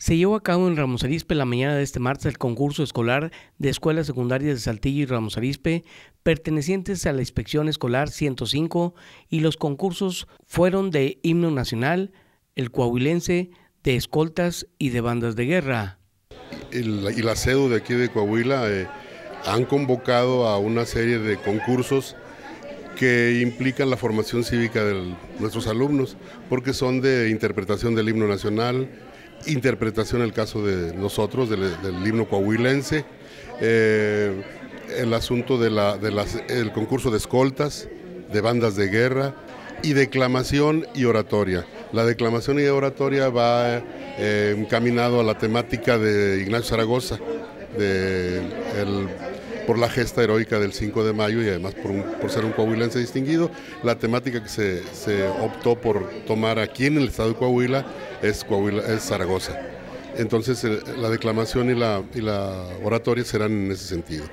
Se llevó a cabo en Ramos Arispe la mañana de este martes el concurso escolar de escuelas secundarias de Saltillo y Ramos Arispe, pertenecientes a la Inspección Escolar 105, y los concursos fueron de himno nacional, el coahuilense, de escoltas y de bandas de guerra. El, y la CEDU de aquí de Coahuila eh, han convocado a una serie de concursos que implican la formación cívica de nuestros alumnos, porque son de interpretación del himno nacional, interpretación el caso de nosotros, del, himno coahuilense, eh, el asunto del de concurso de escoltas, de bandas de guerra y declamación y oratoria. La declamación y oratoria va eh, encaminado a la temática de Ignacio Zaragoza, por la gesta heroica del 5 de mayo y además por, ser un coahuilense distinguido, la temática que se, se optó por tomar aquí en el estado de Coahuila es, Zaragoza. Entonces eh, la declamación y la, oratoria serán en ese sentido.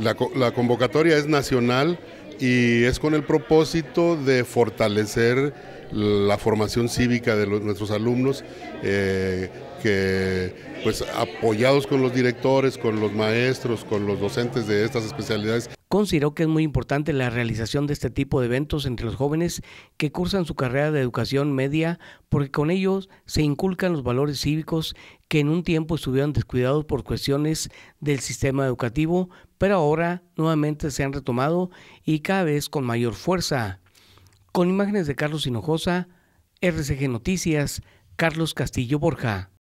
la convocatoria es nacional y es con el propósito de fortalecer la formación cívica de nuestros alumnos, eh, que pues apoyados con los directores, con los maestros, con los docentes de estas especialidades. Considero que es muy importante la realización de este tipo de eventos entre los jóvenes que cursan su carrera de educación media, porque con ellos se inculcan los valores cívicos que en un tiempo estuvieron descuidados por cuestiones del sistema educativo, pero ahora nuevamente se han retomado y cada vez con mayor fuerza. Con imágenes de Carlos Hinojosa, RCG Noticias, Carlos Castillo Borja.